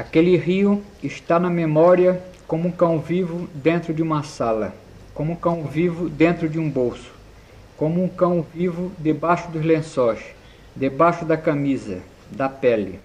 Aquele rio está na memória como um cão vivo dentro de uma sala, como um cão vivo dentro de um bolso, como um cão vivo debaixo dos lençóis, debaixo da camisa, da pele.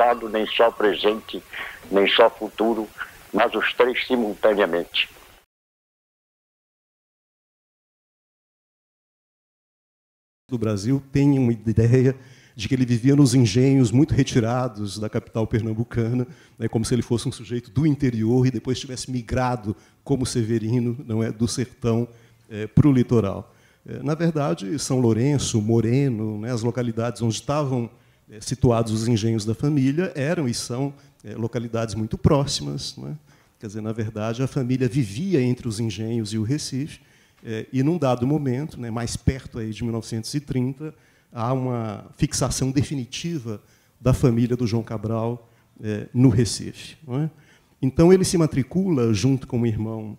passado, nem só presente, nem só futuro, mas os três simultaneamente. do Brasil tem uma ideia de que ele vivia nos engenhos muito retirados da capital pernambucana, né, como se ele fosse um sujeito do interior e depois tivesse migrado como Severino, não é, do sertão é, para o litoral. É, na verdade, São Lourenço, Moreno, né, as localidades onde estavam é, situados os engenhos da família, eram e são é, localidades muito próximas. Né? Quer dizer, na verdade, a família vivia entre os engenhos e o Recife, é, e num dado momento, né, mais perto aí de 1930, há uma fixação definitiva da família do João Cabral no Recife. É? Então ele se matricula junto com o irmão,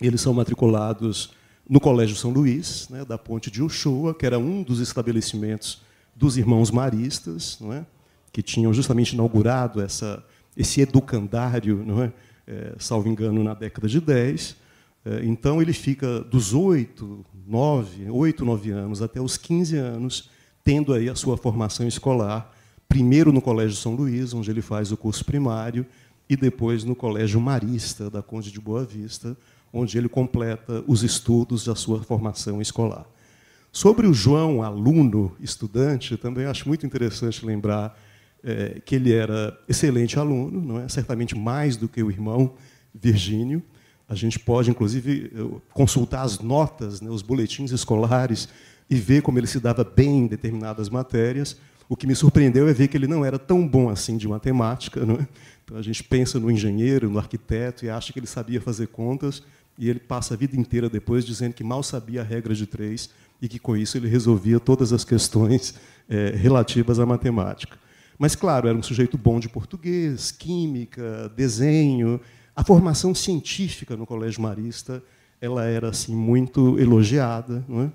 eles são matriculados no Colégio São Luís, né, da Ponte de Uchoa, que era um dos estabelecimentos dos irmãos maristas, não é? que tinham justamente inaugurado essa, esse educandário, não é? É, salvo engano, na década de 10. É, então, ele fica dos 8, 9, 8, 9 anos até os 15 anos, tendo aí a sua formação escolar, primeiro no Colégio São Luís, onde ele faz o curso primário, e depois no Colégio Marista, da Conde de Boa Vista, onde ele completa os estudos da sua formação escolar. Sobre o João, aluno, estudante, também acho muito interessante lembrar é, que ele era excelente aluno, não é? certamente mais do que o irmão Virgínio. A gente pode, inclusive, eh, consultar as notas, né, os boletins escolares, e ver como ele se dava bem em determinadas matérias. O que me surpreendeu é ver que ele não era tão bom assim de matemática. Não é? Então, a gente pensa no engenheiro, no arquiteto, e acha que ele sabia fazer contas, e ele passa a vida inteira depois dizendo que mal sabia a regra de três e que com isso ele resolvia todas as questões é, relativas à matemática. Mas, claro, era um sujeito bom de português, química, desenho. A formação científica no Colégio Marista ela era assim muito elogiada, é?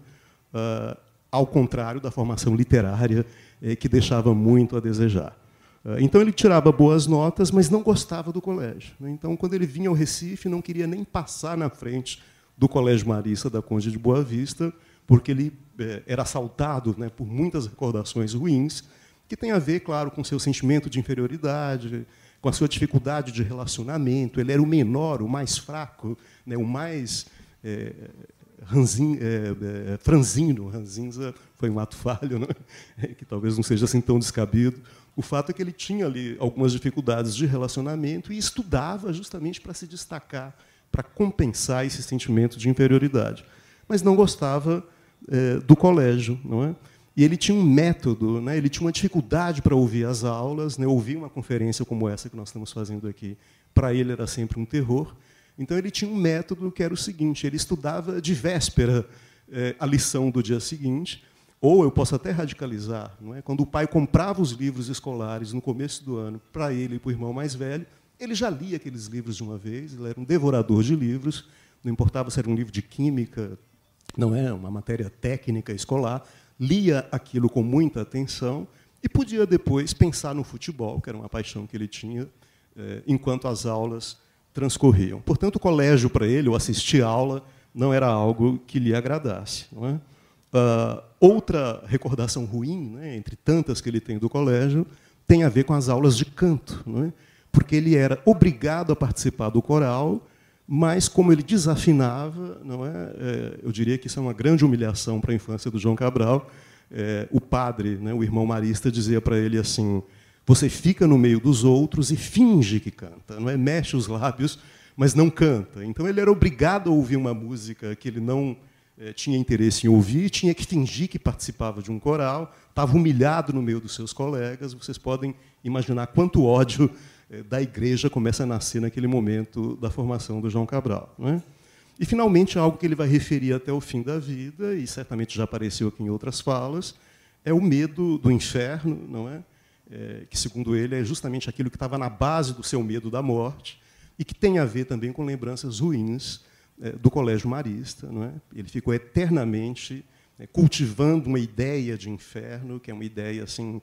ah, ao contrário da formação literária, eh, que deixava muito a desejar. Ah, então, ele tirava boas notas, mas não gostava do colégio. Né? Então, quando ele vinha ao Recife, não queria nem passar na frente do Colégio Marista da Conde de Boa Vista, porque ele é, era assaltado né, por muitas recordações ruins, que tem a ver, claro, com seu sentimento de inferioridade, com a sua dificuldade de relacionamento. Ele era o menor, o mais fraco, né, o mais eh, ranzin, é, franzino. Ranzinza foi um ato falho, né? que talvez não seja assim tão descabido. O fato é que ele tinha ali algumas dificuldades de relacionamento e estudava justamente para se destacar, para compensar esse sentimento de inferioridade. Mas não gostava é, do colégio, não é? E ele tinha um método, né? ele tinha uma dificuldade para ouvir as aulas, né? ouvir uma conferência como essa que nós estamos fazendo aqui, para ele era sempre um terror. Então ele tinha um método que era o seguinte: ele estudava de véspera é, a lição do dia seguinte, ou eu posso até radicalizar, não é? Quando o pai comprava os livros escolares no começo do ano para ele e para o irmão mais velho, ele já lia aqueles livros de uma vez, ele era um devorador de livros, não importava se era um livro de química, não é uma matéria técnica escolar, lia aquilo com muita atenção e podia depois pensar no futebol, que era uma paixão que ele tinha, eh, enquanto as aulas transcorriam. Portanto, o colégio para ele, ou assistir aula, não era algo que lhe agradasse. É? Uh, outra recordação ruim, né, entre tantas que ele tem do colégio, tem a ver com as aulas de canto, é? porque ele era obrigado a participar do coral mas como ele desafinava, não é? é? eu diria que isso é uma grande humilhação para a infância do João Cabral. É, o padre, né, o irmão marista, dizia para ele assim: você fica no meio dos outros e finge que canta, não é? Mexe os lábios, mas não canta. Então ele era obrigado a ouvir uma música que ele não é, tinha interesse em ouvir, tinha que fingir que participava de um coral, estava humilhado no meio dos seus colegas. Vocês podem imaginar quanto ódio eh, da igreja começa a nascer naquele momento da formação do João Cabral. Né? E, finalmente, algo que ele vai referir até o fim da vida, e certamente já apareceu aqui em outras falas, é o medo do inferno, não é? é que, segundo ele, é justamente aquilo que estava na base do seu medo da morte e que tem a ver também com lembranças ruins é, do Colégio Marista. Não é? Ele ficou eternamente cultivando uma ideia de inferno, que é uma ideia assim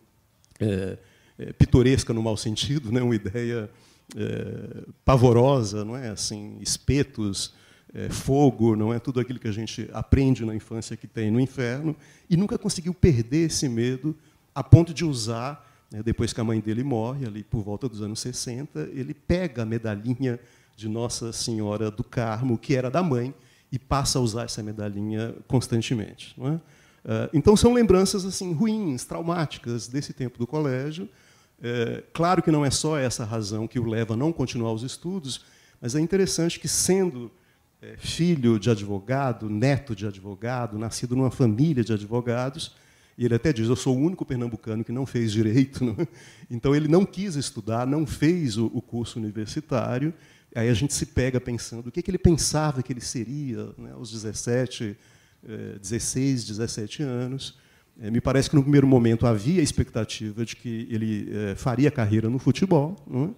é, pitoresca no mau sentido, né? uma ideia é, pavorosa, não é? Assim, espetos, é, fogo, não é tudo aquilo que a gente aprende na infância que tem no inferno e nunca conseguiu perder esse medo a ponto de usar né, depois que a mãe dele morre ali por volta dos anos 60 ele pega a medalhinha de Nossa Senhora do Carmo que era da mãe e passa a usar essa medalhinha constantemente, não é? Ah, então são lembranças assim ruins, traumáticas desse tempo do colégio é, claro que não é só essa razão que o leva a não continuar os estudos, mas é interessante que, sendo é, filho de advogado, neto de advogado, nascido numa família de advogados, e ele até diz: Eu sou o único pernambucano que não fez direito. Não? Né? Então, ele não quis estudar, não fez o, o, curso universitário. Aí a gente se pega pensando o que, é que ele pensava que ele seria né, aos 17, 16, 17 anos. É, me parece que no primeiro momento havia a expectativa de que ele é, faria carreira no futebol. É?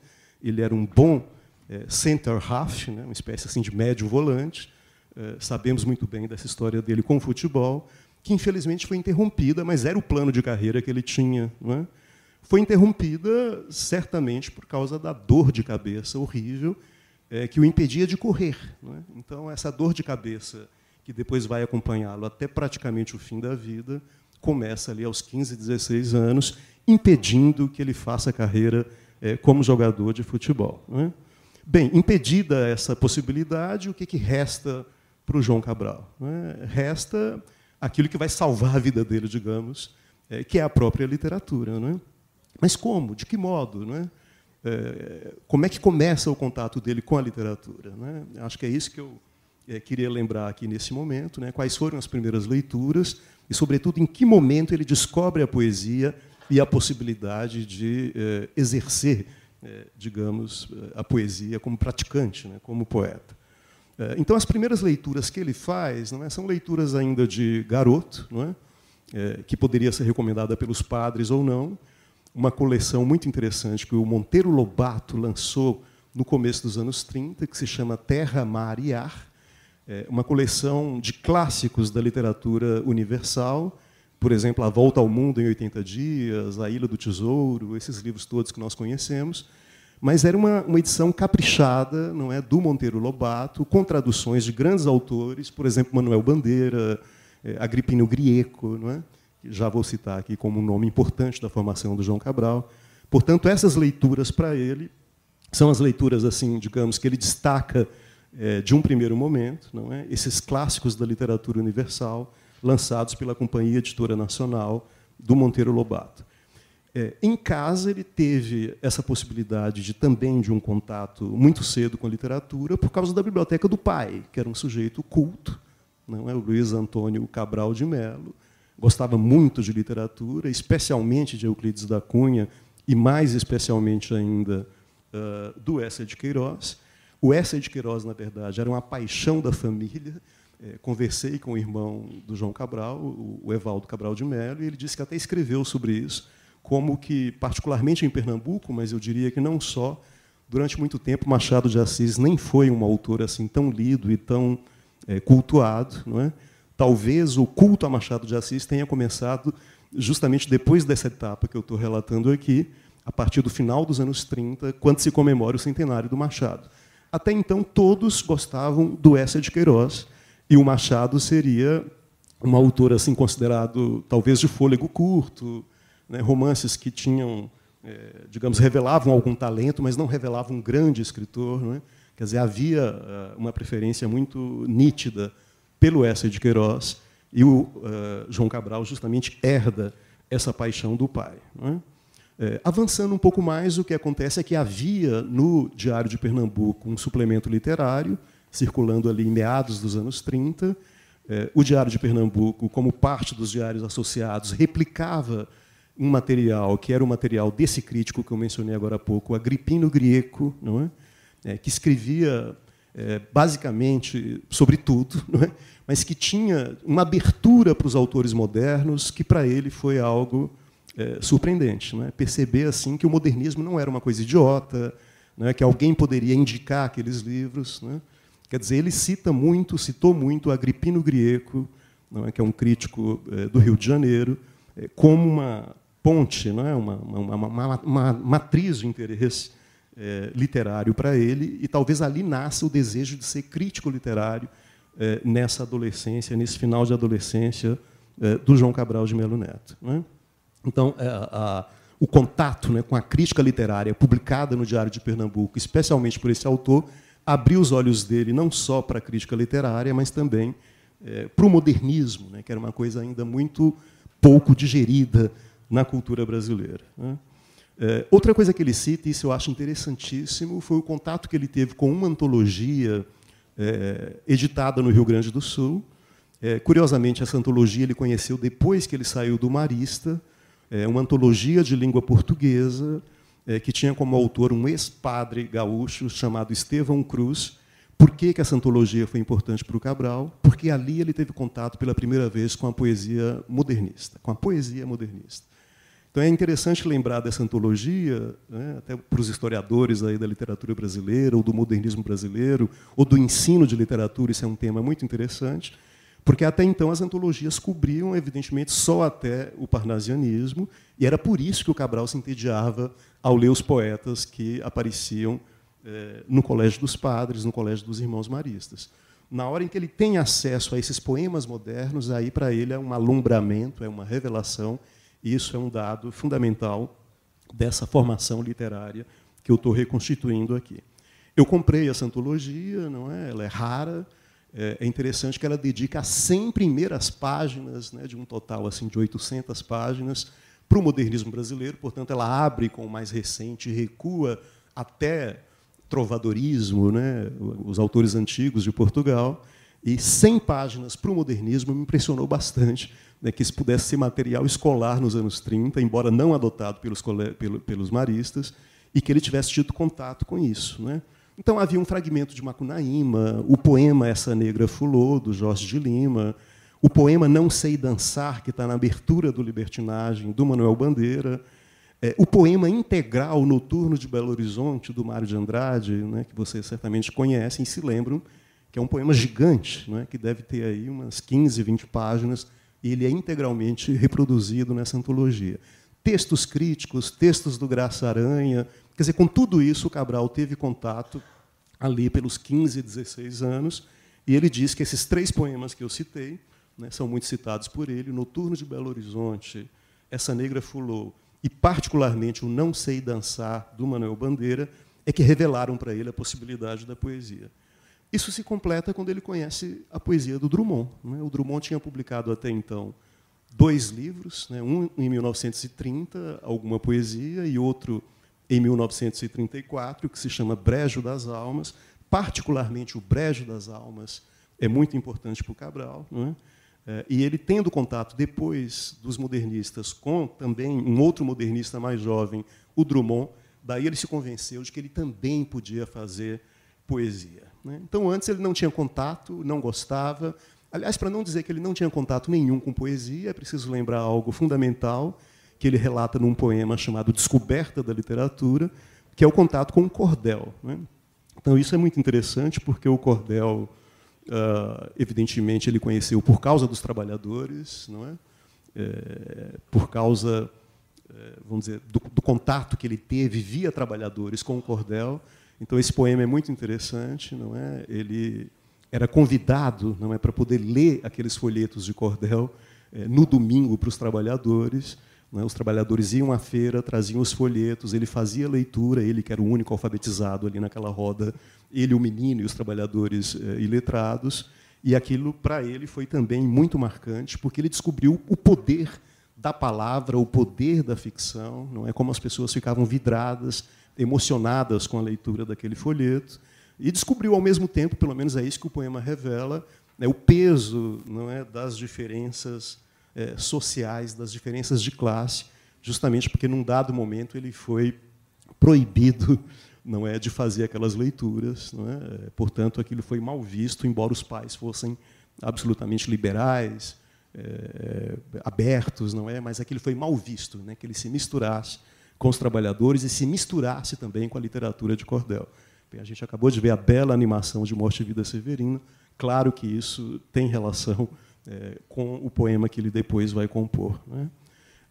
Ele era um bom é, center half, né? uma espécie assim de médio volante. É, sabemos muito bem dessa história dele com o futebol, que infelizmente foi interrompida, mas era o plano de carreira que ele tinha. É? Foi interrompida certamente por causa da dor de cabeça horrível que o impedia de correr. Então essa dor de cabeça que depois vai acompanhá-lo até praticamente o fim da vida começa ali aos 15, 16 anos, impedindo que ele faça carreira é, como jogador de futebol. Né? Bem, impedida essa possibilidade, o que, que resta para o João Cabral? Né? Resta aquilo que vai salvar a vida dele, digamos, é, que é a própria literatura. Né? Mas como? De que modo? Né? É, como é que começa o contato dele com a literatura? Né? Acho que é isso que eu é, queria lembrar aqui nesse momento, né, quais foram as primeiras leituras e, sobretudo, em que momento ele descobre a poesia e a possibilidade de é, exercer, é, digamos, a poesia como praticante, né, como poeta. É, então, as primeiras leituras que ele faz não é, são leituras ainda de garoto, não é, é, que poderia ser recomendada pelos padres ou não, uma coleção muito interessante que o Monteiro Lobato lançou no começo dos anos 30, que se chama Terra, Mar e Ar, é, uma coleção de clássicos da literatura universal, por exemplo, A Volta ao Mundo em 80 Dias, A Ilha do Tesouro, esses livros todos que nós conhecemos, mas era uma, uma edição caprichada, não é, do Monteiro Lobato, com traduções de grandes autores, por exemplo, Manuel Bandeira, é, Agripino Grieco, não é? que já vou citar aqui como um nome importante da formação do João Cabral. Portanto, essas leituras para ele são as leituras assim, digamos, que ele destaca é, de um primeiro momento, não é? esses clássicos da literatura universal, lançados pela Companhia Editora Nacional do Monteiro Lobato. É, em casa, ele teve essa possibilidade de também de um contato muito cedo com a literatura, por causa da biblioteca do pai, que era um sujeito culto, não é? o Luiz Antônio Cabral de Melo, gostava muito de literatura, especialmente de Euclides da Cunha e mais especialmente ainda uh, do Essa de Queiroz. O Essa de Queiroz, na verdade, era uma paixão da família. É, conversei com o irmão do João Cabral, o Evaldo Cabral de Mello, e ele disse que até escreveu sobre isso, como que, particularmente em Pernambuco, mas eu diria que não só, durante muito tempo Machado de Assis nem foi um autor assim tão lido e tão é, cultuado. Não é? Talvez o culto a Machado de Assis tenha começado justamente depois dessa etapa que eu estou relatando aqui, a partir do final dos anos 30, quando se comemora o centenário do Machado. Até então, todos gostavam do Essa de Queiroz, e o Machado seria um autor assim considerado talvez de fôlego curto, né, romances que tinham, é, digamos, revelavam algum talento, mas não revelavam um grande escritor. Né? Quer dizer, havia eh, uma preferência muito nítida pelo Essa de Queiroz, e o uh, João Cabral justamente herda essa paixão do pai. Não é? É, avançando um pouco mais, o que acontece é que havia no Diário de Pernambuco um suplemento literário, circulando ali em meados dos anos 30. É, o Diário de Pernambuco, como parte dos diários associados, replicava um material que era o material desse crítico que eu mencionei agora há pouco, Agripino Grieco, não é? é que escrevia basicamente sobre tudo, é? mas que tinha uma abertura para os autores modernos que para ele foi algo é, surpreendente. Né? Perceber assim que o modernismo não era uma coisa idiota, né? que alguém poderia indicar aqueles livros. Né? Quer dizer, ele cita muito, citou muito Agripino Grieco, é? que é um crítico é, do Rio de Janeiro, é, como uma ponte, é? uma, uma, uma, uma, matriz de interesse é, literário para ele, e talvez ali nasça o desejo de ser crítico literário nessa adolescência, nesse final de adolescência do João Cabral de Melo Neto. Então, é, a, o contato né, com a crítica literária publicada no Diário de Pernambuco, especialmente por esse autor, abriu os olhos dele não só para a crítica literária, mas também é, para o modernismo, né, que era uma coisa ainda muito pouco digerida na cultura brasileira. Né. É, outra coisa que ele cita, e isso eu acho interessantíssimo, foi o contato que ele teve com uma antologia é, editada no Rio Grande do Sul. É, curiosamente, essa antologia ele conheceu depois que ele saiu do Marista, é, uma antologia de língua portuguesa é, que tinha como autor um ex-padre gaúcho chamado Estevão Cruz. Por que, que essa antologia foi importante para o Cabral? Porque ali ele teve contato pela primeira vez com a poesia modernista, com a poesia modernista. Então é interessante lembrar dessa antologia, né, até para os historiadores aí da literatura brasileira, ou do modernismo brasileiro, ou do ensino de literatura, isso é um tema muito interessante. Porque até então as antologias cobriam, evidentemente, só até o parnasianismo, e era por isso que o Cabral se entediava ao ler os poetas que apareciam eh, no Colégio dos Padres, no Colégio dos Irmãos Maristas. Na hora em que ele tem acesso a esses poemas modernos, aí para ele é um alumbramento, é uma revelação, e isso é um dado fundamental dessa formação literária que eu estou reconstituindo aqui. Eu comprei essa antologia, não é? Ela é rara, é, é interessante que ela dedica as 100 primeiras páginas, né, de um total assim de 800 páginas, para o modernismo brasileiro. Portanto, ela abre com o mais recente, recua até trovadorismo, né, os autores antigos de Portugal, e 100 páginas para o modernismo me impressionou bastante, né, que isso pudesse ser material escolar nos anos 30, embora não adotado pelos, pelos maristas, e que ele tivesse tido contato com isso. Né? Então havia um fragmento de Macunaíma, o poema Essa Negra Fulô, do Jorge de Lima, o poema Não Sei Dançar, que está na abertura do Libertinagem, do Manuel Bandeira, é, o poema integral Noturno de Belo Horizonte, do Mário de Andrade, né, que vocês certamente conhecem e se lembram, que é um poema gigante, né, que deve ter aí umas 15, 20 páginas, e ele é integralmente reproduzido nessa antologia. Textos críticos, textos do Graça Aranha, Quer dizer, com tudo isso, o Cabral teve contato ali pelos 15, 16 anos, e ele diz que esses três poemas que eu citei, né, são muito citados por ele, Noturno de Belo Horizonte, Essa Negra Fulou, e particularmente o Não Sei Dançar, do Manuel Bandeira, é que revelaram para ele a possibilidade da poesia. Isso se completa quando ele conhece a poesia do Drummond. Né? O Drummond tinha publicado até então dois livros, né? um em 1930, Alguma Poesia, e outro em 1934, que se chama Brejo das Almas. Particularmente, o Brejo das Almas é muito importante para o Cabral. Não é? é? E ele, tendo contato depois dos modernistas com também um outro modernista mais jovem, o Drummond, daí ele se convenceu de que ele também podia fazer poesia. Né? Então, antes ele não tinha contato, não gostava. Aliás, para não dizer que ele não tinha contato nenhum com poesia, é preciso lembrar algo fundamental, que ele relata num poema chamado Descoberta da Literatura, que é o contato com o cordel. Né? Então, isso é muito interessante, porque o cordel, ah, evidentemente, ele conheceu por causa dos trabalhadores, não é? é por causa, é, vamos dizer, do, do contato que ele teve via trabalhadores com o cordel. Então, esse poema é muito interessante, não é? Ele era convidado não é para poder ler aqueles folhetos de cordel é, no domingo para os trabalhadores né, os trabalhadores iam à feira, traziam os folhetos, ele fazia a leitura, ele que era o único alfabetizado ali naquela roda, ele, o menino e os trabalhadores eh, iletrados. E aquilo, para ele, foi também muito marcante, porque ele descobriu o poder da palavra, o poder da ficção, não é como as pessoas ficavam vidradas, emocionadas com a leitura daquele folheto, e descobriu ao mesmo tempo, pelo menos é isso que o poema revela, né, o peso não é das diferenças é, sociais, das diferenças de classe, justamente porque, num dado momento, ele foi proibido não é de fazer aquelas leituras. Não é? é portanto, aquilo foi mal visto, embora os pais fossem absolutamente liberais, é, é, abertos, não é? Mas aquilo foi mal visto, né? Que ele se misturasse com os trabalhadores e se misturasse também com a literatura de cordel. Bem, a gente acabou de ver a bela animação de Morte e Vida Severino. Claro que isso tem relação é, com o poema que ele depois vai compor. Né?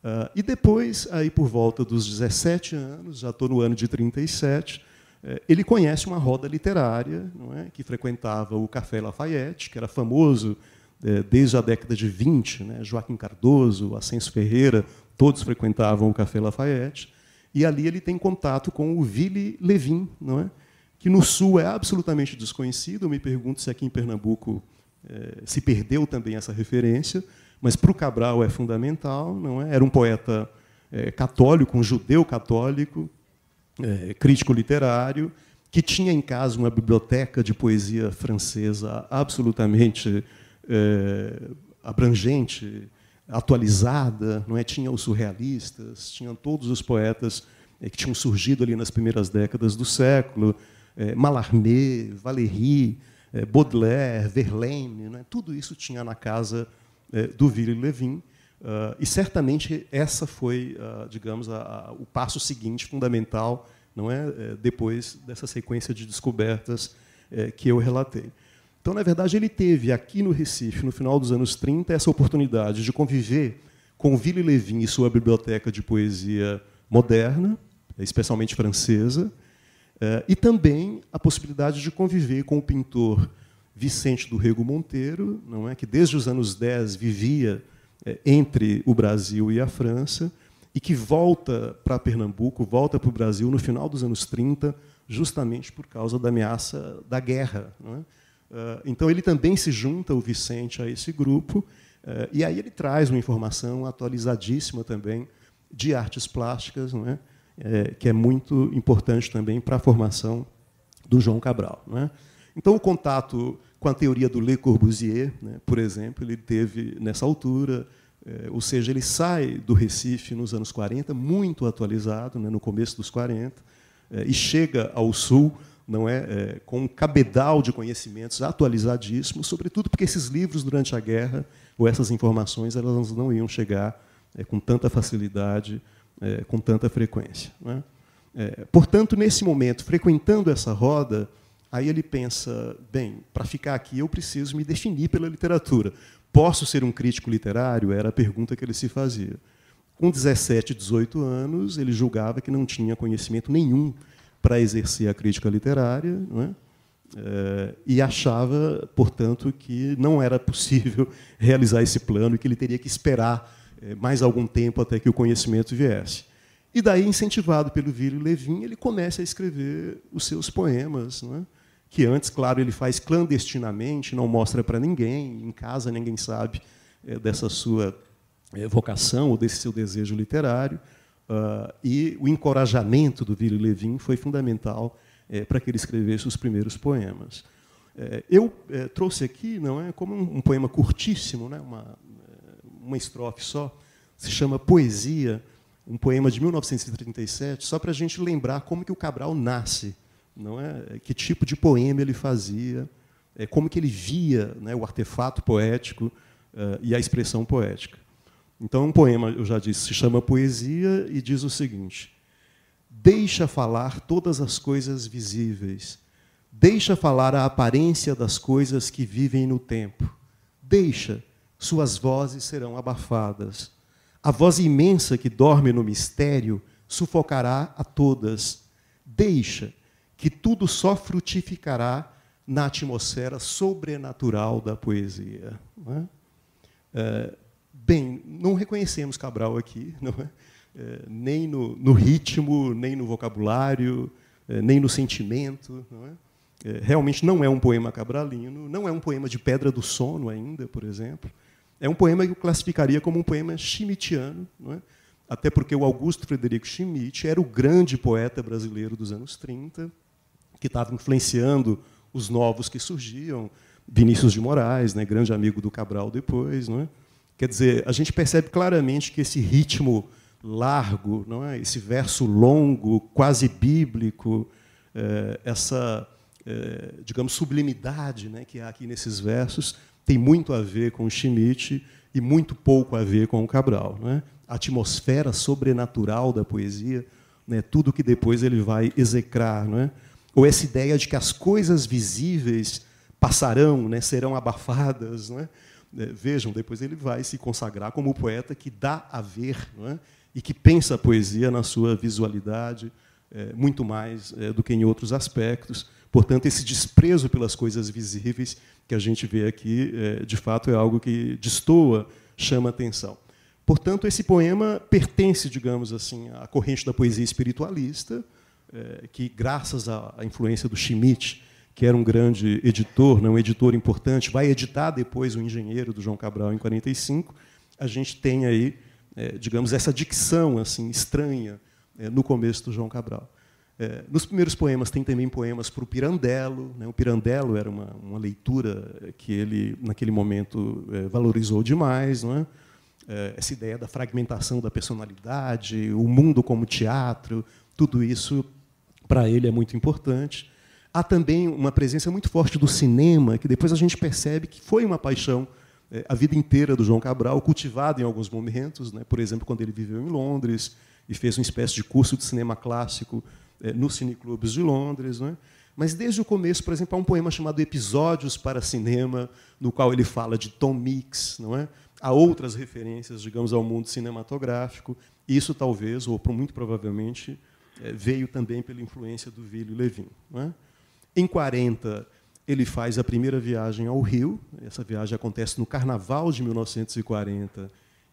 Uh, e depois, aí por volta dos 17 anos, já estou no ano de 37, eh, é, ele conhece uma roda literária não é, que frequentava o Café Lafayette, que era famoso é, desde a década de 20. Né? Joaquim Cardoso, Ascenso Ferreira, todos frequentavam o Café Lafayette. E ali ele tem contato com o Ville Levin, não é? que no Sul é absolutamente desconhecido. Eu me pergunto se aqui em Pernambuco eh, se perdeu também essa referência, mas para o Cabral é fundamental, não é? Era um poeta eh, católico, um judeu católico, eh, crítico literário, que tinha em casa uma biblioteca de poesia francesa absolutamente abrangente, atualizada, não é? Tinha os surrealistas, tinha todos os poetas que tinham surgido ali nas primeiras décadas do século, Mallarmé, Valéry, é, Baudelaire, Verlaine, né? tudo isso tinha na casa é, do Ville Levin. Ah, e certamente essa foi, ah, digamos, o passo seguinte fundamental, não é, é depois dessa sequência de descobertas que eu relatei. Então, na verdade, ele teve aqui no Recife, no final dos anos 30, essa oportunidade de conviver com Ville Levin e sua biblioteca de poesia moderna, especialmente francesa, eh, e também a possibilidade de conviver com o pintor Vicente do Rego Monteiro, não é que desde os anos 10 vivia eh, entre o Brasil e a França e que volta para Pernambuco, volta para o Brasil no final dos anos 30, justamente por causa da ameaça da guerra. É? Eh, então ele também se junta, o Vicente, a esse grupo, e aí ele traz uma informação atualizadíssima também de artes plásticas, não é? é, que é muito importante também para a formação do João Cabral. Né? Então, o contato com a teoria do Le Corbusier, né, por exemplo, ele teve nessa altura, é, ou seja, ele sai do Recife nos anos 40, muito atualizado, né, no começo dos 40, é, e chega ao Sul não é, é, com um cabedal de conhecimentos atualizadíssimo, sobretudo porque esses livros durante a guerra ou essas informações elas não iam chegar é, com tanta facilidade é, com tanta frequência. Né? É, portanto, nesse momento, frequentando essa roda, aí ele pensa: bem, para ficar aqui eu preciso me definir pela literatura. Posso ser um crítico literário? Era a pergunta que ele se fazia. Com 17, 18 anos, ele julgava que não tinha conhecimento nenhum para exercer a crítica literária, é? é, e achava, portanto, que não era possível realizar esse plano e que ele teria que esperar é, mais algum tempo até que o conhecimento viesse. E daí, incentivado pelo Vílio Levin, ele começa a escrever os seus poemas, né? que antes, claro, ele faz clandestinamente, não mostra para ninguém, em casa ninguém sabe é, dessa sua é, vocação ou desse seu desejo literário. Ah, e o encorajamento do Vílio Levin foi fundamental para que ele escrevesse os primeiros poemas. eu trouxe aqui, não é, como um, poema curtíssimo, né, uma, uma estrofe só, se chama Poesia, um poema de 1937, só para a gente lembrar como que o Cabral nasce, não é? Que tipo de poema ele fazia, é, como que ele via né, o artefato poético uh, e a expressão poética. Então, um poema, eu já disse, se chama Poesia e diz o seguinte: Deixa falar todas as coisas visíveis. Deixa falar a aparência das coisas que vivem no tempo. Deixa, suas vozes serão abafadas. A voz imensa que dorme no mistério sufocará a todas. Deixa que tudo só frutificará na atmosfera sobrenatural da poesia. Não é? É, bem, não reconhecemos Cabral aqui, é? é? nem no, no, ritmo, nem no vocabulário, é, nem no sentimento. Não é? realmente não é um poema cabralino, não é um poema de Pedra do Sono ainda, por exemplo. É um poema que eu classificaria como um poema schmittiano, é? até porque o Augusto Frederico Schmitt era o grande poeta brasileiro dos anos 30, que estava influenciando os novos que surgiam, Vinícius de Moraes, né, grande amigo do Cabral depois. Não é? Quer dizer, a gente percebe claramente que esse ritmo largo, não é? esse verso longo, quase bíblico, eh, essa, eh, digamos, sublimidade né, que há aqui nesses versos, tem muito a ver com Schmidt e muito pouco a ver com o Cabral. Né? A atmosfera sobrenatural da poesia, né? tudo que depois ele vai execrar. Né? Ou essa ideia de que as coisas visíveis passarão, né? serão abafadas. Né? É, vejam, depois ele vai se consagrar como poeta que dá a ver né? e que pensa a poesia na sua visualidade, é, muito mais é, do que em outros aspectos. Portanto, esse desprezo pelas coisas visíveis que a gente vê aqui, é, de fato, é algo que destoa, chama atenção. Portanto, esse poema pertence, digamos assim, à corrente da poesia espiritualista, é, que, graças à, à influência do Schmidt, que era um grande editor, não né, um editor importante, vai editar depois o Engenheiro do João Cabral em 45. A gente tem aí, é, digamos, essa dicção assim estranha é, no começo do João Cabral. É, nos primeiros poemas tem também poemas para o Pirandello. Né? O Pirandello era uma, uma, leitura que ele, naquele momento, é, valorizou demais. Não é? é? essa ideia da fragmentação da personalidade, o mundo como teatro, tudo isso para ele é muito importante. Há também uma presença muito forte do cinema, que depois a gente percebe que foi uma paixão a vida inteira do João Cabral, cultivada em alguns momentos, né? por exemplo, quando ele viveu em Londres e fez uma espécie de curso de cinema clássico é, nos cineclubes de Londres. Né? Mas desde o começo, por exemplo, há um poema chamado Episódios para Cinema, no qual ele fala de Tom Mix, não é? Há outras referências, digamos, ao mundo cinematográfico. Isso talvez, ou muito provavelmente, é, veio também pela influência do Ville Levin. É? Em 40, ele faz a primeira viagem ao Rio. Essa viagem acontece no Carnaval de 1940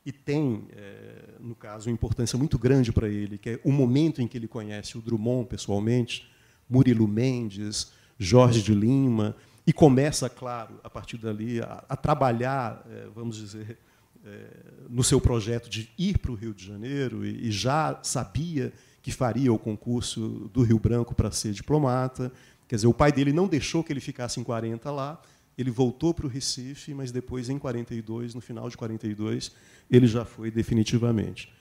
e tem é, no caso, uma importância muito grande para ele, que é o momento em que ele conhece o Drummond pessoalmente, Murilo Mendes, Jorge de Lima, e começa, claro, a partir dali, a, a trabalhar, eh, vamos dizer, eh, no seu projeto de ir para o Rio de Janeiro, e, e já sabia que faria o concurso do Rio Branco para ser diplomata. Quer dizer, o pai dele não deixou que ele ficasse em 40 lá, ele voltou para o Recife, mas depois, em 42, no final de 42, ele já foi definitivamente.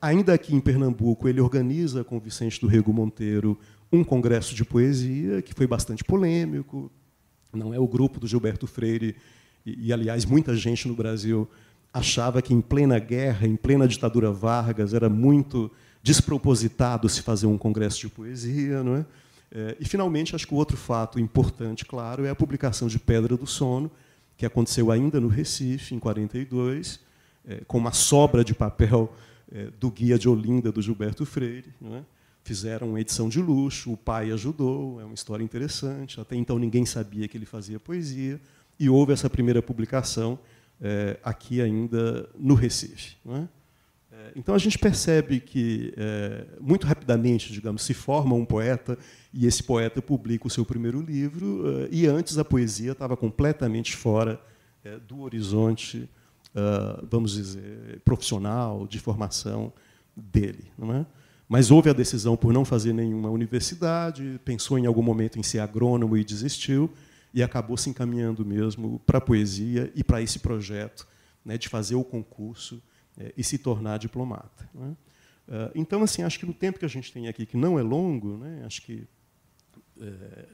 Ainda aqui em Pernambuco, ele organiza com Vicente do Rego Monteiro um congresso de poesia que foi bastante polêmico. Não é o grupo do Gilberto Freire e, e aliás, muita gente no Brasil achava que em plena guerra, em plena ditadura Vargas, era muito despropositado se fazer um congresso de poesia, não é? É, e, finalmente, acho que o outro fato importante, claro, é a publicação de Pedra do Sono, que aconteceu ainda no Recife, em 42, é, com uma sobra de papel é, do Guia de Olinda, do Gilberto Freire. Fizeram uma edição de luxo, o pai ajudou, é uma história interessante. Até então ninguém sabia que ele fazia poesia, e houve essa primeira publicação aqui ainda no Recife. Não é? É, então a gente percebe que é, muito rapidamente, digamos, se forma um poeta e esse poeta publica o seu primeiro livro é, e antes a poesia estava completamente fora do horizonte, vamos dizer, profissional de formação dele, não é? Mas houve a decisão por não fazer nenhuma universidade, pensou em algum momento em ser agrônomo e desistiu e acabou se encaminhando mesmo para a poesia e para esse projeto né, de fazer o concurso é, e se tornar diplomata. Né? É, então, assim, acho que no tempo que a gente tem aqui, que não é longo, né, acho que é,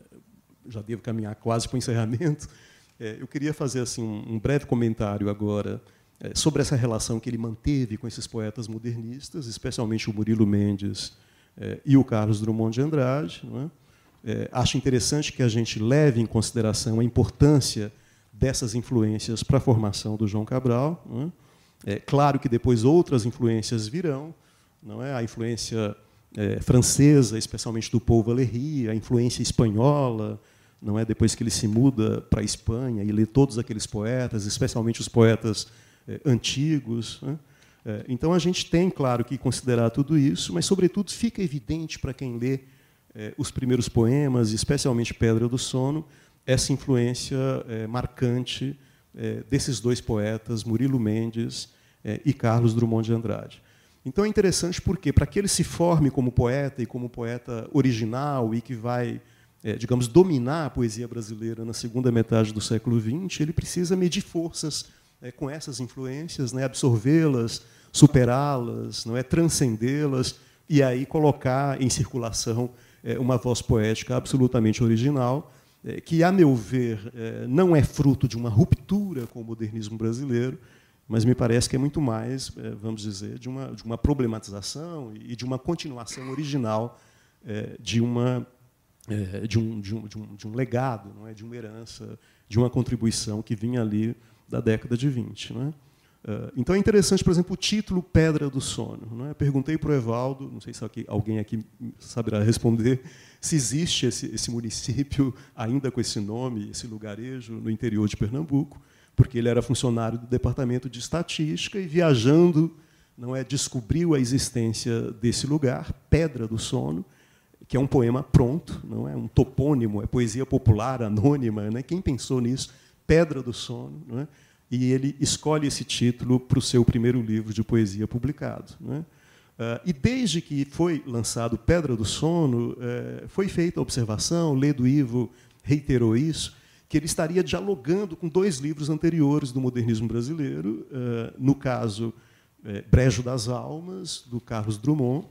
já devo caminhar quase para o encerramento, é, eu queria fazer assim um, um breve comentário agora é, sobre essa relação que ele manteve com esses poetas modernistas, especialmente o Murilo Mendes é, e o Carlos Drummond de Andrade. acho interessante que a gente leve em consideração a importância dessas influências para a formação do João Cabral. Não é? É claro que depois outras influências virão, não é? A influência é, francesa, especialmente do povo Valéry, a influência espanhola, não é? Depois que ele se muda para a Espanha e lê todos aqueles poetas, especialmente os poetas é, antigos. Né? É, então a gente tem, claro, que considerar tudo isso, mas sobretudo fica evidente para quem lê é, os primeiros poemas, especialmente Pedra do Sono, essa influência é, marcante é, desses dois poetas, Murilo Mendes é, e Carlos Drummond de Andrade. Então é interessante porque, para que ele se forme como poeta e como poeta original e que vai, é, digamos, dominar a poesia brasileira na segunda metade do século XX, ele precisa medir forças é, com essas influências, né, absorvê-las, superá-las, não é, transcendê-las e aí colocar em circulação uma voz poética absolutamente original, que, a meu ver, não é fruto de uma ruptura com o modernismo brasileiro, mas me parece que é muito mais, eh, vamos dizer, de uma, de uma problematização e de uma continuação original eh, de, uma, eh, de, um, de, um, de, um, de um legado, não é? de uma herança, de uma contribuição que vinha ali da década de 20. Não é? Então é interessante, por exemplo, o título Pedra do Sono. Não é? Perguntei para o Evaldo, não sei se alguém aqui saberá responder, se existe esse, esse município ainda com esse nome, esse lugarejo no interior de Pernambuco porque ele era funcionário do Departamento de Estatística e viajando, não é, descobriu a existência desse lugar, Pedra do Sono, que é um poema pronto, não é um topônimo, é poesia popular anônima, né? Quem pensou nisso? Pedra do Sono, não é? E ele escolhe esse título para o seu primeiro livro de poesia publicado, não é? Uh, e desde que foi lançado Pedra do Sono, uh, foi feita a observação, Ledo Ivo reiterou isso, que ele estaria dialogando com dois livros anteriores do modernismo brasileiro, eh, no caso eh, Brejo das Almas, do Carlos Drummond,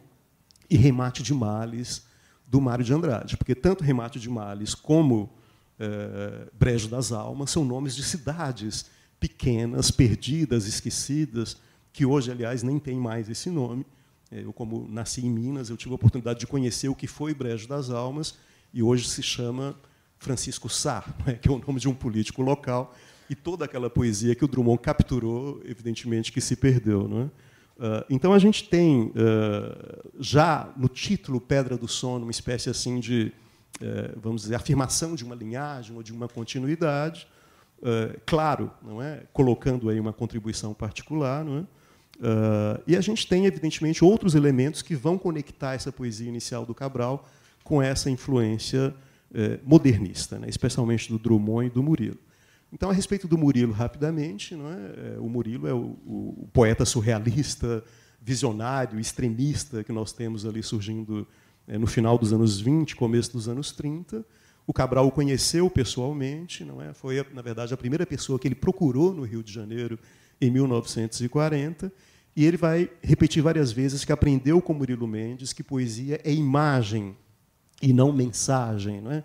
e Remate de Males, do Mário de Andrade, porque tanto Remate de Males como eh, Brejo das Almas são nomes de cidades pequenas, perdidas, esquecidas, que hoje, aliás, nem tem mais esse nome. Eu, como nasci em Minas, eu tive a oportunidade de conhecer o que foi Brejo das Almas, e hoje se chama Francisco Sá, né, que é o nome de um político local, e toda aquela poesia que o Drummond capturou, evidentemente que se perdeu. Não é? Ah, então a gente tem ah, já no título Pedra do Sono uma espécie assim de, eh, vamos dizer, afirmação de uma linhagem ou de uma continuidade, ah, claro, não é, colocando aí uma contribuição particular, não é? e a gente tem, evidentemente, outros elementos que vão conectar essa poesia inicial do Cabral com essa influência é, modernista, né? especialmente do Drummond e do Murilo. Então, a respeito do Murilo, rapidamente, não é? é o Murilo é o, o poeta surrealista, visionário, extremista que nós temos ali surgindo é, no final dos anos 20, começo dos anos 30. O Cabral o conheceu pessoalmente, não é? Foi, na verdade, a primeira pessoa que ele procurou no Rio de Janeiro em 1940, e ele vai repetir várias vezes que aprendeu com Murilo Mendes que poesia é imagem e não mensagem. Não é?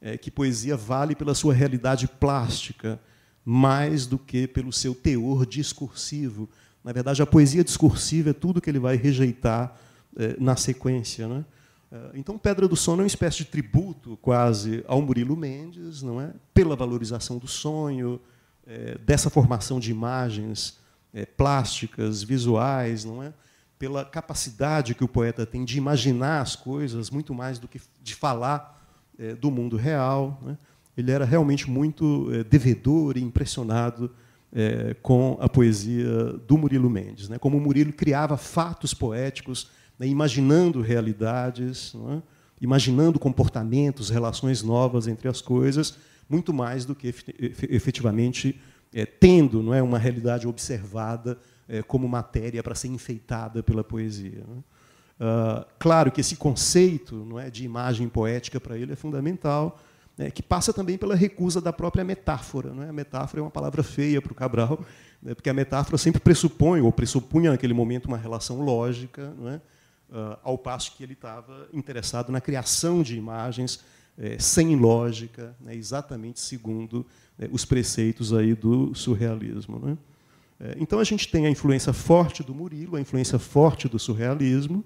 É que poesia vale pela sua realidade plástica mais do que pelo seu teor discursivo. Na verdade, a poesia discursiva é tudo que ele vai rejeitar é, na sequência. É? é? Então, Pedra do Sono é uma espécie de tributo quase ao Murilo Mendes, não é? pela valorização do sonho, é, dessa formação de imagens é, plásticas, visuais, não é? pela capacidade que o poeta tem de imaginar as coisas muito mais do que de falar é, do mundo real. Né? Ele era realmente muito é, devedor e impressionado é, com a poesia do Murilo Mendes, né? como o Murilo criava fatos poéticos, né? imaginando realidades, é? imaginando comportamentos, relações novas entre as coisas, muito mais do que efetivamente tendo não é, uma realidade observada é, como matéria para ser enfeitada pela poesia. Né? Ah, claro que esse conceito não é, de imagem poética para ele é fundamental, né, que passa também pela recusa da própria metáfora. Não é? A metáfora é uma palavra feia para o Cabral, né, porque a metáfora sempre pressupõe, ou pressupunha naquele momento, uma relação lógica, não é? Ah, ao passo que ele estava interessado na criação de imagens é, sem lógica, exatamente segundo os preceitos aí do surrealismo. é? É, então a gente tem a influência forte do Murilo, a influência forte do surrealismo,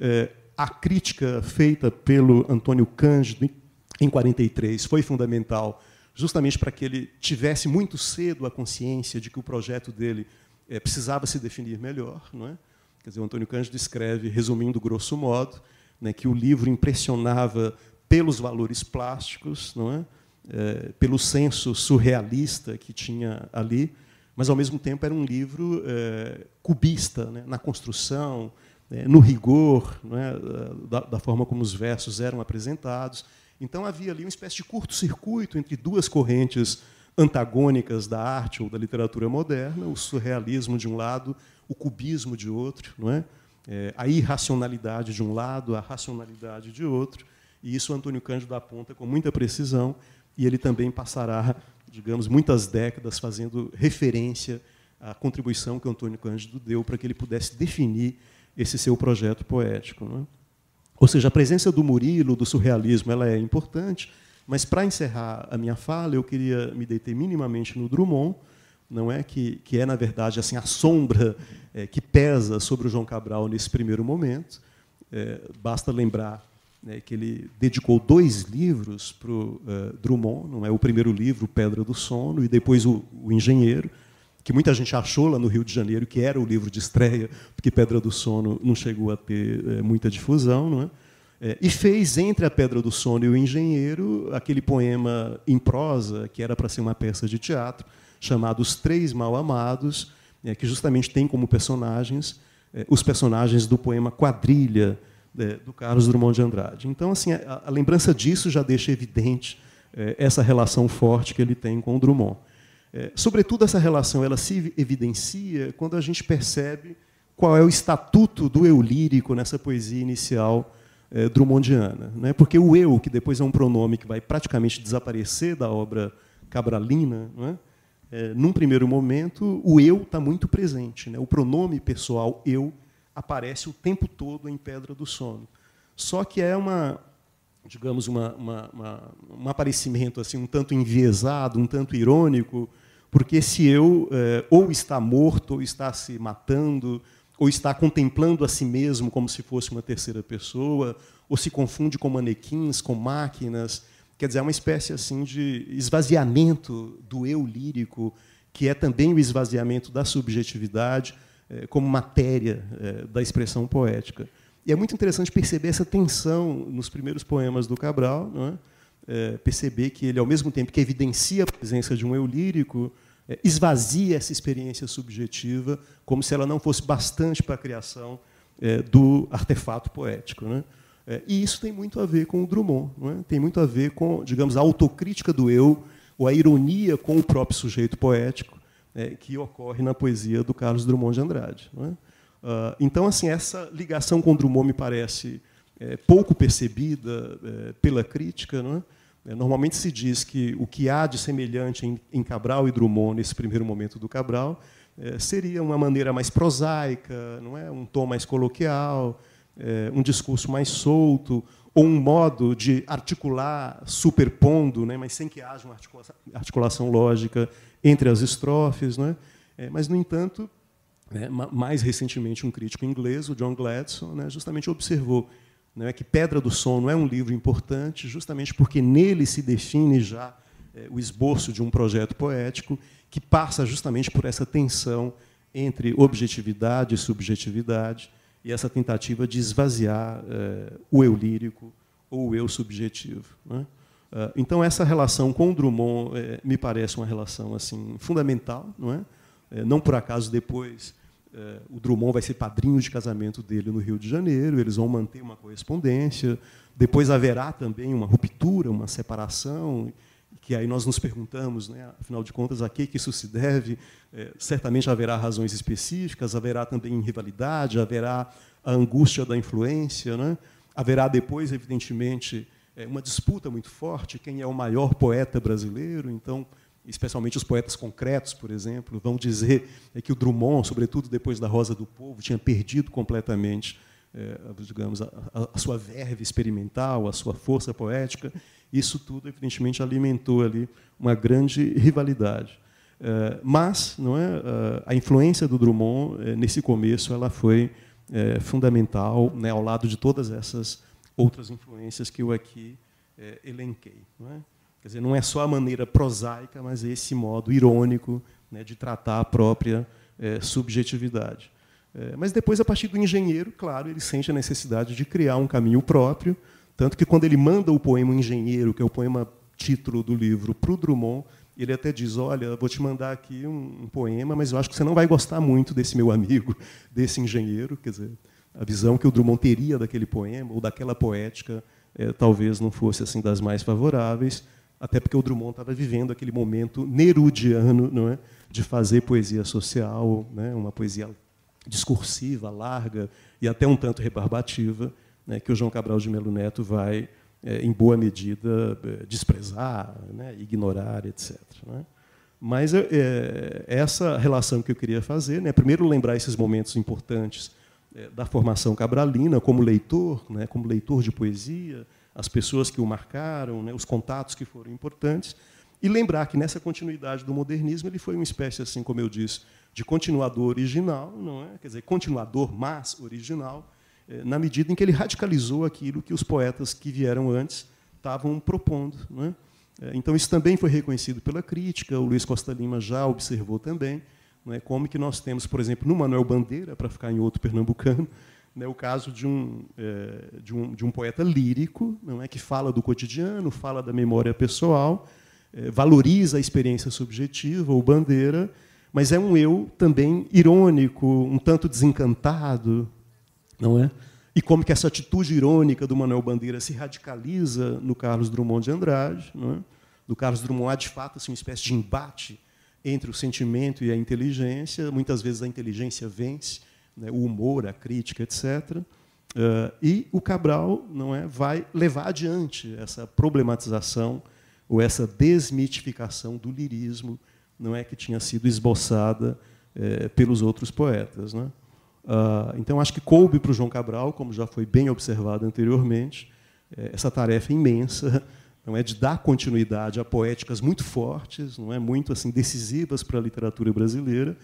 é, a crítica feita pelo Antônio Cândido em 43 foi fundamental, justamente para que ele tivesse muito cedo a consciência de que o projeto dele é, precisava se definir melhor, não é? Quer dizer, o Antônio Cândido escreve, resumindo grosso modo, né, que o livro impressionava pelos valores plásticos, não é? é pelo senso surrealista que tinha ali, mas ao mesmo tempo era um livro é, cubista né, na construção, é, no rigor é, da, da, forma como os versos eram apresentados. Então havia ali uma espécie de curto-circuito entre duas correntes antagônicas da arte ou da literatura moderna, o surrealismo de um lado, o cubismo de outro, não é? É, a irracionalidade de um lado, a racionalidade de outro, e isso Antônio Cândido aponta com muita precisão, e ele também passará digamos, muitas décadas fazendo referência à contribuição que Antônio Cândido deu para que ele pudesse definir esse seu projeto poético. Né? Ou seja, a presença do Murilo, do surrealismo, ela é importante, mas para encerrar a minha fala, eu queria me deter minimamente no Drummond, não é que, que é na verdade assim a sombra é, que pesa sobre o João Cabral nesse primeiro momento. É, basta lembrar né, que ele dedicou dois livros para o uh, Drummond, não é o primeiro livro, Pedra do Sono, e depois o, o, Engenheiro, que muita gente achou lá no Rio de Janeiro que era o livro de estreia, porque Pedra do Sono não chegou a ter é, muita difusão, não é? É, e fez entre a Pedra do Sono e o Engenheiro aquele poema em prosa que era para ser uma peça de teatro chamado Os Três Mal Amados, é, que justamente tem como personagens os personagens do poema Quadrilha é, do Carlos Drummond de Andrade. Então, assim, a, a lembrança disso já deixa evidente é, essa relação forte que ele tem com o Drummond. É, sobretudo essa relação, ela se evidencia quando a gente percebe qual é o estatuto do eu lírico nessa poesia inicial é, drummondiana. Né? Porque o eu, que depois é um pronome que vai praticamente desaparecer da obra cabralina, né? é, num primeiro momento, o eu está muito presente. Né? O pronome pessoal eu aparece o tempo todo em Pedra do Sono. Só que é uma, digamos, uma, uma, uma, um aparecimento assim um tanto enviesado, um tanto irônico, porque esse eu eh, ou está morto, ou está se matando, ou está contemplando a si mesmo como se fosse uma terceira pessoa, ou se confunde com manequins, com máquinas. Quer dizer, é uma espécie assim de esvaziamento do eu lírico, que é também o esvaziamento da subjetividade. Eh, como matéria eh, da expressão poética. E é muito interessante perceber essa tensão nos primeiros poemas do Cabral, é? É, perceber que ele, ao mesmo tempo que evidencia a presença de um eu lírico, é, esvazia essa experiência subjetiva como se ela não fosse bastante para a criação do artefato poético. Né? e isso tem muito a ver com o Drummond, é? tem muito a ver com, digamos, a autocrítica do eu, ou a ironia com o próprio sujeito poético, é, que ocorre na poesia do Carlos Drummond de Andrade. É? Uh, então, assim, essa ligação com Drummond me parece é, pouco percebida é, pela crítica. É? É, normalmente se diz que o que há de semelhante em, em Cabral e Drummond, nesse primeiro momento do Cabral, seria uma maneira mais prosaica, não é? um tom mais coloquial, um discurso mais solto, ou um modo de articular superpondo, né, mas sem que haja uma articulação lógica entre as estrofes. Né? É, mas, no entanto, né, mais recentemente, um crítico inglês, o John Gladson, né, justamente observou né, que Pedra do Sono é um livro importante, justamente porque nele se define já é, o esboço de um projeto poético que passa justamente por essa tensão entre objetividade e subjetividade e essa tentativa de esvaziar é, o eu lírico ou o eu subjetivo. Né? Ah, então essa relação com Drummond é, me parece uma relação assim fundamental, não é? é não por acaso depois é, o Drummond vai ser padrinho de casamento dele no Rio de Janeiro, eles vão manter uma correspondência. Depois haverá também uma ruptura, uma separação, que aí nós nos perguntamos, né, afinal de contas, a que, que isso se deve? certamente haverá razões específicas, haverá também rivalidade, haverá a angústia da influência, né? haverá depois, evidentemente, é uma disputa muito forte, quem é o maior poeta brasileiro, então especialmente os poetas concretos, por exemplo, vão dizer é que o Drummond, sobretudo depois da Rosa do Povo, tinha perdido completamente, eh, digamos, a, sua verve experimental, a sua força poética. Isso tudo, evidentemente, alimentou ali uma grande rivalidade. Eh, mas, não é, eh, a influência do Drummond nesse começo, ela foi fundamental, né, ao lado de todas essas outras influências que eu aqui é, elenquei. É? Quer dizer, não é só a maneira prosaica, mas esse modo irônico né, de tratar a própria é, subjetividade. É, mas depois, a partir do engenheiro, claro, ele sente a necessidade de criar um caminho próprio, tanto que quando ele manda o poema Engenheiro, que é o poema título do livro, para o Drummond, ele até diz: Olha, vou te mandar aqui um, um, poema, mas eu acho que você não vai gostar muito desse meu amigo, desse engenheiro. Quer dizer, a visão que o Drummond teria daquele poema ou daquela poética é, talvez não fosse assim das mais favoráveis, até porque o Drummond estava vivendo aquele momento nerudiano, não é, de fazer poesia social, né, uma poesia discursiva, larga e até um tanto rebarbativa, né, que o João Cabral de Melo Neto vai é, em boa medida eh, desprezar, né, ignorar, etc. Né? Mas é, essa relação que eu queria fazer, né, primeiro lembrar esses momentos importantes é, da formação cabralina como leitor, né, como leitor de poesia, as pessoas que o marcaram, né, os contatos que foram importantes, e lembrar que nessa continuidade do modernismo ele foi uma espécie, assim como eu disse, de continuador original, não é? Quer dizer, continuador mas original, é, na medida em que ele radicalizou aquilo que os poetas que vieram antes estavam propondo, não é? é então, isso também foi reconhecido pela crítica, o Luiz Costa Lima já observou também, né? Como que nós temos, por exemplo, no Manuel Bandeira, para ficar em outro pernambucano, né, o caso de um, é, de um, de um poeta lírico, não é que fala do cotidiano, fala da memória pessoal, é, valoriza a experiência subjetiva o bandeira, mas é um eu também irônico, um tanto desencantado, não é? E como que essa atitude irônica do Manuel Bandeira se radicaliza no Carlos Drummond de Andrade, não é? No Carlos Drummond há de fato assim, uma espécie de embate entre o sentimento e a inteligência. Muitas vezes a inteligência vence, né, o humor, a crítica, etc. Uh, eh, e o Cabral não é, vai levar adiante essa problematização ou essa desmitificação do lirismo, não é que tinha sido esboçada é, pelos outros poetas, né? Uh, então acho que coube para o João Cabral, como já foi bem observado anteriormente, é, essa tarefa imensa não é de dar continuidade a poéticas muito fortes, não é muito assim decisivas para a literatura brasileira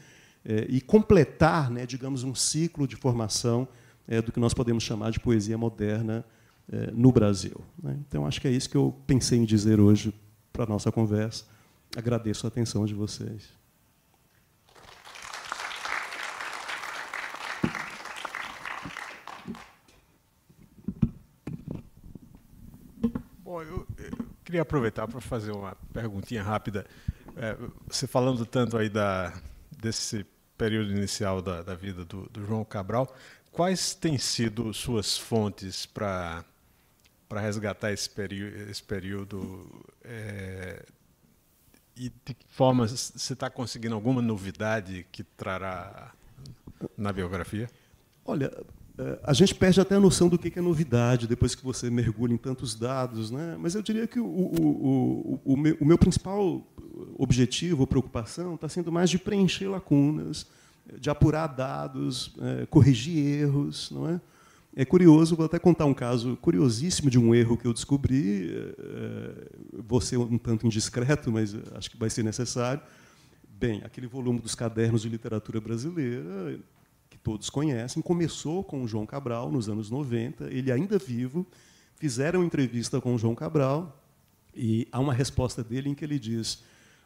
é, e completar, né, digamos, um ciclo de formação é, do que nós podemos chamar de poesia moderna é, no Brasil. Né? Então acho que é isso que eu pensei em dizer hoje para a nossa conversa. Agradeço a atenção de vocês. Bom, eu, Queria aproveitar para fazer uma perguntinha rápida. É, você falando tanto aí da, desse período inicial da, da vida do, do, João Cabral, quais têm sido suas fontes para para resgatar esse, esse período é, e de que forma você está conseguindo alguma novidade que trará na biografia? Olha, é, a gente perde até a noção do que é novidade depois que você mergulha em tantos dados, né? Mas eu diria que o, o, o, o meu, meu, principal objetivo, preocupação, está sendo mais de preencher lacunas, de apurar dados, é, corrigir erros, não é? É curioso, vou até contar um caso curiosíssimo de um erro que eu descobri. É, é vou ser um tanto indiscreto, mas acho que vai ser necessário. Bem, aquele volume dos cadernos de literatura brasileira todos conhecem, começou com o João Cabral nos anos 90, ele ainda vivo. Fizeram entrevista com o João Cabral e há uma resposta dele em que ele diz: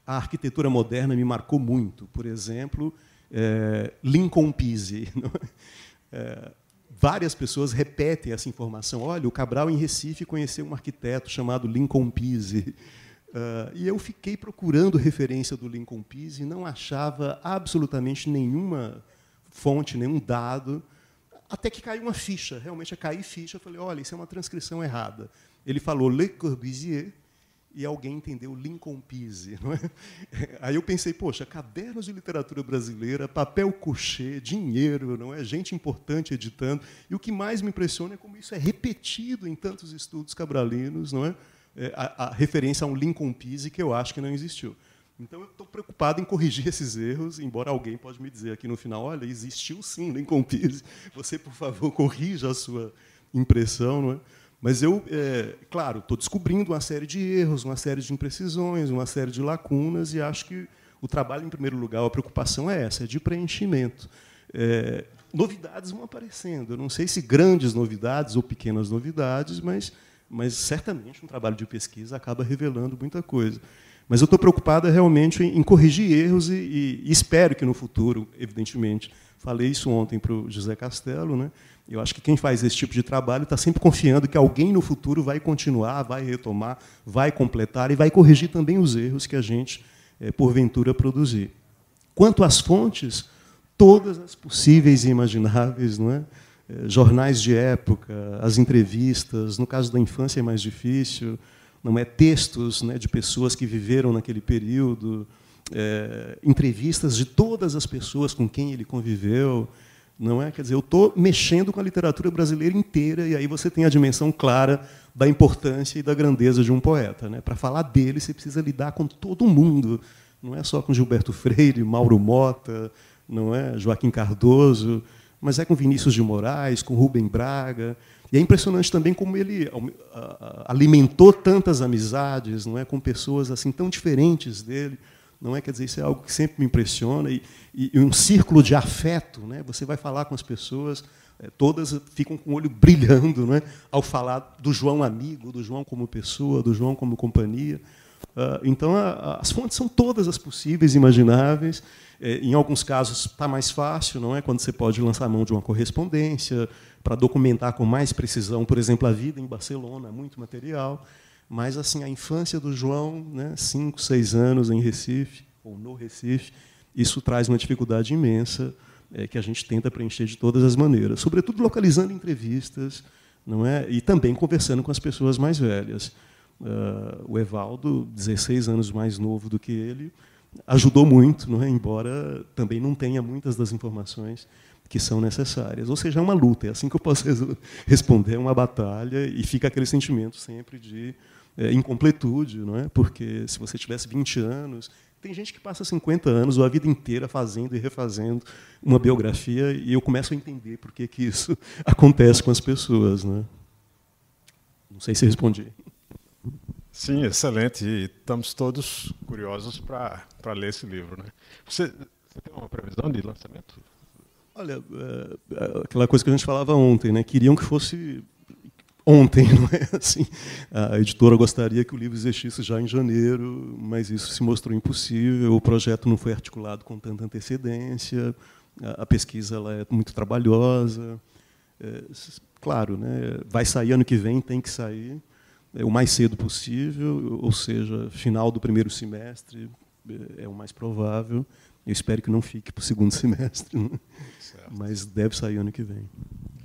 a arquitetura moderna me marcou muito. Por exemplo, eh, é, Lincoln Pise. É, várias pessoas repetem essa informação. Olha, o Cabral em Recife conheceu um arquiteto chamado Lincoln Pise. Uh, e eu fiquei procurando referência do Lincoln Pise e não achava absolutamente nenhuma fonte, nenhum dado, até que caiu uma ficha. Realmente, eu caí ficha. Eu falei, olha, isso é uma transcrição errada. Ele falou Le Corbusier e alguém entendeu Lincoln Pise. É? Aí eu pensei, poxa, cadernos de literatura brasileira, papel couché, dinheiro, não é gente importante editando. E o que mais me impressiona é como isso é repetido em tantos estudos cabralinos, não é? é a, a, referência a um Lincoln Pise que eu acho que não existiu. Então eu estou preocupado em corrigir esses erros, embora alguém pode me dizer aqui no final, olha, existiu sim Lincoln compise, você, por favor, corrija a sua impressão. Não é? Mas eu, é, claro, estou descobrindo uma série de erros, uma série de imprecisões, uma série de lacunas, e acho que o trabalho, em primeiro lugar, a preocupação é essa, é de preenchimento. É, novidades vão aparecendo, eu não sei se grandes novidades ou pequenas novidades, mas, mas certamente um trabalho de pesquisa acaba revelando muita coisa. Mas eu estou preocupada realmente em, em corrigir erros e, e, espero que no futuro, evidentemente, falei isso ontem para o José Castelo, né? eu acho que quem faz esse tipo de trabalho está sempre confiando que alguém no futuro vai continuar, vai retomar, vai completar e vai corrigir também os erros que a gente, é, porventura, produzir. Quanto às fontes, todas as possíveis e imagináveis, não é? Eh, jornais de época, as entrevistas, no caso da infância é mais difícil, não é textos né, de pessoas que viveram naquele período, é, entrevistas de todas as pessoas com quem ele conviveu, não é? Quer dizer, eu estou mexendo com a literatura brasileira inteira e aí você tem a dimensão clara da importância e da grandeza de um poeta, né? Para falar dele, você precisa lidar com todo mundo, não é só com Gilberto Freire, Mauro Mota, não é Joaquim Cardoso, mas é com Vinícius de Moraes, com Rubem Braga. E é impressionante também como ele alimentou tantas amizades, não é, com pessoas assim tão diferentes dele, não é? Quer dizer, isso é algo que sempre me impressiona e, e um círculo de afeto, né? Você vai falar com as pessoas, é, todas ficam com o olho brilhando, né? Ao falar do João amigo, do João como pessoa, do João como companhia. Ah, então, as fontes são todas as possíveis, imagináveis. É, em alguns casos está mais fácil, não é? Quando você pode lançar a mão de uma correspondência para documentar com mais precisão, por exemplo, a vida em Barcelona, muito material. Mas assim a infância do João, né, cinco, seis anos em Recife ou no Recife, isso traz uma dificuldade imensa é, que a gente tenta preencher de todas as maneiras, sobretudo localizando entrevistas, não é? E também conversando com as pessoas mais velhas. Uh, o Evaldo, 16 anos mais novo do que ele, ajudou muito, não é? embora também não tenha muitas das informações que são necessárias. Ou seja, é uma luta, é assim que eu posso responder, é uma batalha, e fica aquele sentimento sempre de é, incompletude, não é? porque se você tivesse 20 anos, tem gente que passa 50 anos ou a vida inteira fazendo e refazendo uma biografia e eu começo a entender por que, que isso acontece com as pessoas. é? Não sei se respondi. Sim, excelente. E estamos todos curiosos para ler esse livro. Né? Você, você tem uma previsão de lançamento? Olha, é, é aquela coisa que a gente falava ontem, né? Queriam que fosse ontem, não é assim? A editora gostaria que o livro existisse já em janeiro, mas isso se mostrou impossível. O projeto não foi articulado com tanta antecedência. A pesquisa ela é muito trabalhosa. É, claro, né? Vai sair ano que vem, tem que sair. É o mais cedo possível, ou seja, final do primeiro semestre eh, é o mais provável. Eu espero que não fique para o segundo semestre, né? certo. mas deve sair ano que vem.